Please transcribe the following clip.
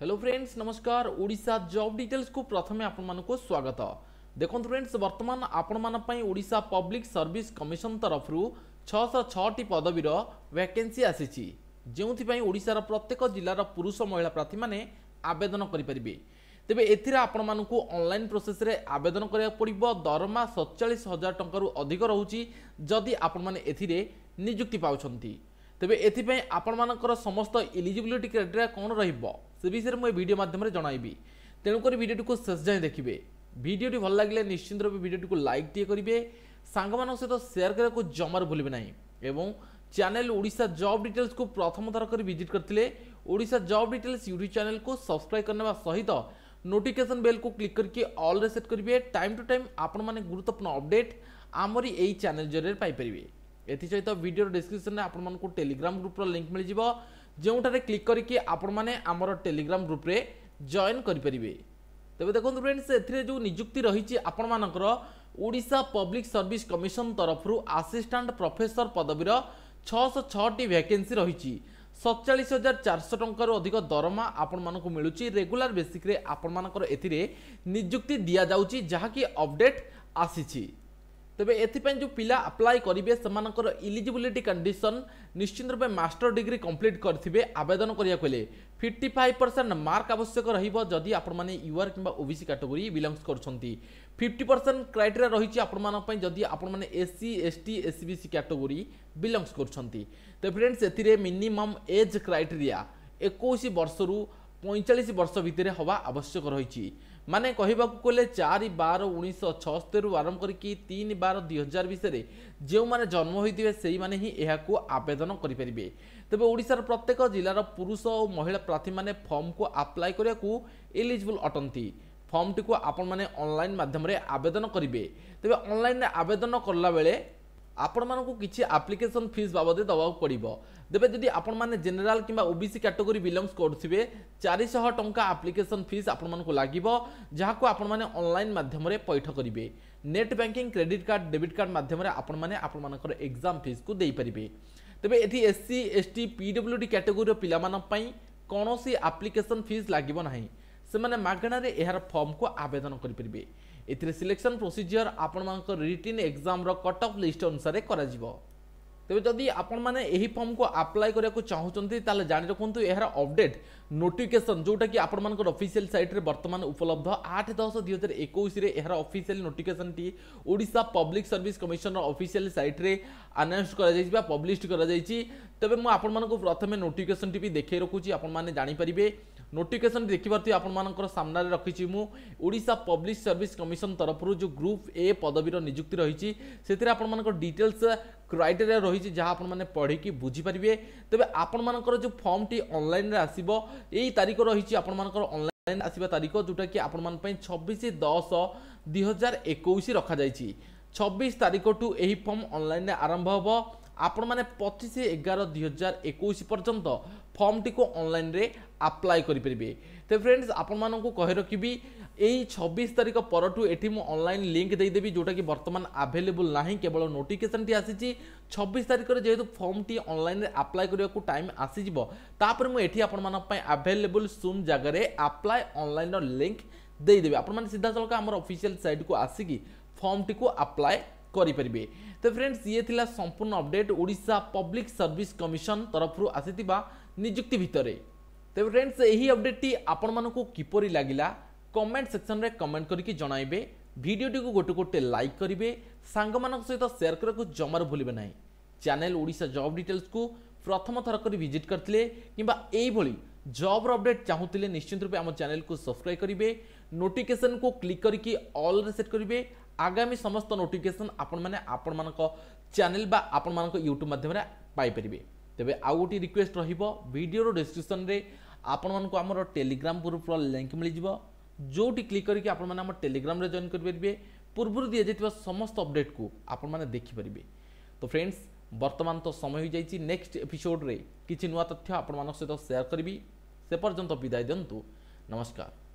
hello friends नमस्कार ओडा job details को प्रथम आपण को स्वागत देखो फ्रेंड्स वर्तमान आपण मानसा पब्लिक सर्विस कमिशन तरफ छःश छटी पदवीर वैकेंसी आसी जो ओडार प्रत्येक जिलार पुरुष महिला प्रार्थी मैंने आवेदन करेंगे तेज एपण मानक अनलाइन प्रोसेस रे आवेदन करा पड़ो दरमा सतचा हजार टकर अधिक रोचे जदि आपण मैंने निजुक्ति पाँच ତେବେ ଏଥିପାଇଁ ଆପଣମାନଙ୍କର ସମସ୍ତ ଇଲିଜିବିଲିଟି କ୍ରାଇଟେରିଆ କ'ଣ ରହିବ ସେ ବିଷୟରେ ମୁଁ ଏ ଭିଡ଼ିଓ ମାଧ୍ୟମରେ ଜଣାଇବି ତେଣୁକରି ଭିଡ଼ିଓଟିକୁ ଶେଷ ଯାଏଁ ଦେଖିବେ ଭିଡ଼ିଓଟି ଭଲ ଲାଗିଲେ ନିଶ୍ଚିନ୍ତ ରୂପେ ଭିଡ଼ିଓଟିକୁ ଲାଇକ୍ ଟିକେ କରିବେ ସାଙ୍ଗମାନଙ୍କ ସହିତ ସେୟାର କରିବାକୁ ଜମାରୁ ଭୁଲିବେ ନାହିଁ ଏବଂ ଚ୍ୟାନେଲ ଓଡ଼ିଶା ଜବ୍ ଡିଟେଲ୍ସକୁ ପ୍ରଥମ ଥର କରି ଭିଜିଟ୍ କରିଥିଲେ ଓଡ଼ିଶା ଜବ୍ ଡିଟେଲ୍ସ ୟୁଟ୍ୟୁବ୍ ଚ୍ୟାନେଲକୁ ସବସ୍କ୍ରାଇବ୍ କରିନେବା ସହିତ ନୋଟିଫିକେସନ୍ ବେଲ୍କୁ କ୍ଲିକ୍ କରିକି ଅଲ୍ରେ ସେଟ୍ କରିବେ ଟାଇମ୍ ଟୁ ଟାଇମ୍ ଆପଣମାନେ ଗୁରୁତ୍ୱପୂର୍ଣ୍ଣ ଅପଡେଟ୍ ଆମରି ଏହି ଚ୍ୟାନେଲ ଜରିଆରେ ପାଇପାରିବେ ଏଥିସହିତ ଭିଡ଼ିଓର ଡିସ୍କ୍ରିପ୍ସନ୍ରେ ଆପଣମାନଙ୍କୁ ଟେଲିଗ୍ରାମ ଗ୍ରୁପ୍ର ଲିଙ୍କ୍ ମିଳିଯିବ ଯେଉଁଠାରେ କ୍ଲିକ୍ କରିକି ଆପଣମାନେ ଆମର ଟେଲିଗ୍ରାମ ଗ୍ରୁପ୍ରେ ଜଏନ୍ କରିପାରିବେ ତେବେ ଦେଖନ୍ତୁ ଫ୍ରେଣ୍ଡସ୍ ଏଥିରେ ଯେଉଁ ନିଯୁକ୍ତି ରହିଛି ଆପଣମାନଙ୍କର ଓଡ଼ିଶା ପବ୍ଲିକ୍ ସର୍ଭିସ୍ କମିଶନ ତରଫରୁ ଆସିଷ୍ଟାଣ୍ଟ ପ୍ରଫେସର ପଦବୀର ଛଅଶହ ଛଅଟି ଭ୍ୟାକେନ୍ସି ରହିଛି ସତଚାଳିଶ ହଜାର ଚାରିଶହ ଟଙ୍କାରୁ ଅଧିକ ଦରମା ଆପଣମାନଙ୍କୁ ମିଳୁଛି ରେଗୁଲାର ବେସିକ୍ରେ ଆପଣମାନଙ୍କର ଏଥିରେ ନିଯୁକ୍ତି ଦିଆଯାଉଛି ଯାହାକି ଅପଡ଼େଟ୍ ଆସିଛି তবে এথিপাই যে পিলা আপ্লাই করবে সেমানকর ইলিজিবিলিটি কন্ডিশন নিশ্চিত রূপে মাস্টর ডিগ্রি কমপ্লিট করবে আবেদন করা হলে ফিফটি ফাইভ পরসেন্ট মার্ক আবশ্যক রহব যদি আপনার ইউআর কিংবা ওবিসি ক্যাটেগোরি বিলংস করছেন ফিফটি পরসেন্ট ক্রাইটেরিয়া রয়েছে আপনার যদি আপনার SC ST SEBC category belongs করছেন তো ফ্রেন্ডস এতে মিনিমম এজ ক্রাইটেরিয়া একুশ বর্ষর পঁয়চাশ বর্ষ ভিতরে হওয়া আবশ্যক রয়েছে ମାନେ କହିବାକୁ ଗଲେ ଚାରି ବାର ଉଣେଇଶହ ଛଅସ୍ତରୀରୁ ଆରମ୍ଭ କରିକି ତିନି ବାର ଦୁଇ ହଜାର ବିଷୟରେ ଯେଉଁମାନେ ଜନ୍ମ ହୋଇଥିବେ ସେଇମାନେ ହିଁ ଏହାକୁ ଆବେଦନ କରିପାରିବେ ତେବେ ଓଡ଼ିଶାର ପ୍ରତ୍ୟେକ ଜିଲ୍ଲାର ପୁରୁଷ ଓ ମହିଳା ପ୍ରାର୍ଥୀମାନେ ଫର୍ମକୁ ଆପ୍ଲାଏ କରିବାକୁ ଏଲିଜିବୁଲ୍ ଅଟନ୍ତି ଫର୍ମଟିକୁ ଆପଣମାନେ ଅନଲାଇନ୍ ମାଧ୍ୟମରେ ଆବେଦନ କରିବେ ତେବେ ଅନଲାଇନ୍ରେ ଆବେଦନ କଲାବେଳେ ଆପଣମାନଙ୍କୁ କିଛି ଆପ୍ଲିକେସନ୍ ଫିସ୍ ବାବଦରେ ଦେବାକୁ ପଡ଼ିବ ତେବେ ଯଦି ଆପଣମାନେ ଜେନେରାଲ୍ କିମ୍ବା ଓବିସି କ୍ୟାଟେଗୋରୀ ବିଲଙ୍ଗସ୍ କରୁଥିବେ ଚାରିଶହ ଟଙ୍କା ଆପ୍ଲିକେସନ୍ ଫିସ୍ ଆପଣମାନଙ୍କୁ ଲାଗିବ ଯାହାକୁ ଆପଣମାନେ ଅନଲାଇନ୍ ମାଧ୍ୟମରେ ପୈଠ କରିବେ net banking credit card debit card ମାଧ୍ୟମରେ ଆପଣମାନେ ଆପଣମାନଙ୍କର ଏକ୍ଜାମ୍ ଫିସ୍କୁ ଦେଇପାରିବେ ତେବେ ଏଠି ଏସ୍ସି ଏସ୍ଟି ପିଡବ୍ଲ୍ୟୁ ଡି କ୍ୟାଟେଗୋରୀର ପିଲାମାନଙ୍କ ପାଇଁ କୌଣସି ଆପ୍ଲିକେସନ୍ ଫିସ୍ ଲାଗିବ ନାହିଁ ସେମାନେ ମାଗଣାରେ ଏହାର ଫର୍ମକୁ ଆବେଦନ କରିପାରିବେ ଏଥିରେ ସିଲେକ୍ସନ୍ ପ୍ରୋସିଜିଓର ଆପଣମାନଙ୍କ ରିଟିନ୍ ଏକ୍ଜାମ୍ର କଟ୍ ଅଫ୍ ଲିଷ୍ଟ ଅନୁସାରେ କରାଯିବ ତେବେ ଯଦି ଆପଣମାନେ ଏହି ଫର୍ମକୁ ଆପ୍ଲାଏ କରିବାକୁ ଚାହୁଁଛନ୍ତି ତାହେଲେ ଜାଣି ରଖନ୍ତୁ ଏହାର ଅପଡେଟ୍ ନୋଟିଫିକେସନ୍ ଯେଉଁଟାକି ଆପଣମାନଙ୍କର ଅଫିସିଆଲ ସାଇଟ୍ରେ ବର୍ତ୍ତମାନ ଉପଲବ୍ଧ ଆଠ ଦଶ ଦୁଇ ହଜାର ଏକୋଇଶରେ ଏହାର ଅଫିସିଆଲ ନୋଟିଫିକେସନ୍ଟି ଓଡ଼ିଶା ପବ୍ଲିକ୍ ସର୍ଭିସ୍ କମିଶନର ଅଫିସିଆଲ ସାଇଟ୍ରେ ଆନାଉନ୍ସ କରାଯାଇଛି ବା ପବ୍ଲିଶ କରାଯାଇଛି ତେବେ ମୁଁ ଆପଣମାନଙ୍କୁ ପ୍ରଥମେ ନୋଟିଫିକେସନ୍ଟି ବି ଦେଖାଇ ରଖୁଛି ଆପଣମାନେ ଜାଣିପାରିବେ নোটিফিকেসন দেখিপারে আপনার সামনে রাখিছি মু ওড়শা পব্লিক সর্ভিস কমিশন তরফর যে গ্রুপ এ পদবীর নিযুক্তি রয়েছে সেটি আপনার ডিটেলস ক্রাইটেরিয়া রয়েছে যা আপনার পড়ি বুঝিপারে তবে আপনার যে ফর্মটি অনলাইনে আসব এই তারিখ রয়েছে আপনার অনলাইন অনলাইন আসবা তারিখ যেটা কি আপনার ছবিশ দশ দুই হাজার একুশ রখাযাই ছবিশ তারিখঠু এই ফর্ম অনলাইনে আরম্ভ হব আপনার পঁচিশ এগার দুই হাজার একুশ পর্যন্ত ফর্মটিকে অনলাইনে আপ্লাই করে তো ফ্রেন্ডস আপনার কহি রাখবি এই ছবিশ তারিখ পরঠু এটি মু অনলাইন লিঙ্ক দিয়েদেবি যেটা কি বর্তমান আভেলেবল না কেবল নোটিফিকেসনটি আসিছি ছবিশ তারিখরে যেহেতু ফর্মটি অনলাইনে আপ্লাই করা টাইম আসিযোগ তাপরে মু এটি আপনার আভেলেবল সুম জায়গায় আপ্লাই অনলাইন লিঙ্ক ଦେଇଦେବେ ଆପଣମାନେ ସିଧାସଳଖ ଆମର ଅଫିସିଆଲ ସାଇଟ୍କୁ ଆସିକି ଫର୍ମଟିକୁ ଆପ୍ଲାଏ କରିପାରିବେ ତ ଫ୍ରେଣ୍ଡସ୍ ଇଏ ଥିଲା ସମ୍ପୂର୍ଣ୍ଣ update Odisha public service commission ତରଫରୁ ଆସିଥିବା ନିଯୁକ୍ତି ଭିତରେ ତେବେ ଫ୍ରେଣ୍ଡସ୍ ଏହି ଅପଡେଟ୍ଟି ଆପଣମାନଙ୍କୁ କିପରି ଲାଗିଲା କମେଣ୍ଟ ସେକ୍ସନରେ କମେଣ୍ଟ କରିକି ଜଣାଇବେ ଭିଡ଼ିଓଟିକୁ ଗୋଟେ ଗୋଟେ ଲାଇକ୍ କରିବେ ସାଙ୍ଗମାନଙ୍କ ସହିତ ସେୟାର କରିବାକୁ ଜମାରୁ ଭୁଲିବେ ନାହିଁ ଚ୍ୟାନେଲ ଓଡ଼ିଶା ଜବ୍ ଡିଟେଲ୍ସକୁ ପ୍ରଥମ ଥର କରି ଭିଜିଟ୍ କରିଥିଲେ କିମ୍ବା ଏଇଭଳି ଜବ୍ର ଅପଡେଟ୍ ଚାହୁଁଥିଲେ ନିଶ୍ଚିତ ରୂପେ ଆମ ଚ୍ୟାନେଲକୁ ସବସ୍କ୍ରାଇବ୍ କରିବେ ନୋଟିଫିକେସନକୁ କ୍ଲିକ୍ କରିକି ଅଲ୍ରେ ସେଟ୍ କରିବେ ଆଗାମୀ ସମସ୍ତ ନୋଟିଫିକେସନ୍ ଆପଣମାନେ ଆପଣମାନଙ୍କ ଚ୍ୟାନେଲ ବା ଆପଣମାନଙ୍କ ୟୁଟ୍ୟୁବ୍ ମାଧ୍ୟମରେ ପାଇପାରିବେ ତେବେ ଆଉ ଗୋଟିଏ ରିକ୍ୱେଷ୍ଟ ରହିବ ଭିଡ଼ିଓର ଡେସ୍କ୍ରିପ୍ସନ୍ରେ ଆପଣମାନଙ୍କୁ ଆମର ଟେଲିଗ୍ରାମ ଗ୍ରୁପ୍ର ଲିଙ୍କ୍ ମିଳିଯିବ ଯେଉଁଠି କ୍ଲିକ୍ କରିକି ଆପଣମାନେ ଆମ ଟେଲିଗ୍ରାମରେ ଜଏନ୍ କରିପାରିବେ ପୂର୍ବରୁ ଦିଆଯାଇଥିବା ସମସ୍ତ ଅପଡ଼େଟ୍କୁ ଆପଣମାନେ ଦେଖିପାରିବେ ତ ଫ୍ରେଣ୍ଡସ୍ ବର୍ତ୍ତମାନ ତ ସମୟ ହୋଇଯାଇଛି ନେକ୍ସଟ ଏପିସୋଡ଼ରେ କିଛି ନୂଆ ତଥ୍ୟ ଆପଣମାନଙ୍କ ସହିତ ସେୟାର କରିବି ସେ ପର୍ଯ୍ୟନ୍ତ ବିଦାୟ ଦିଅନ୍ତୁ ନମସ୍କାର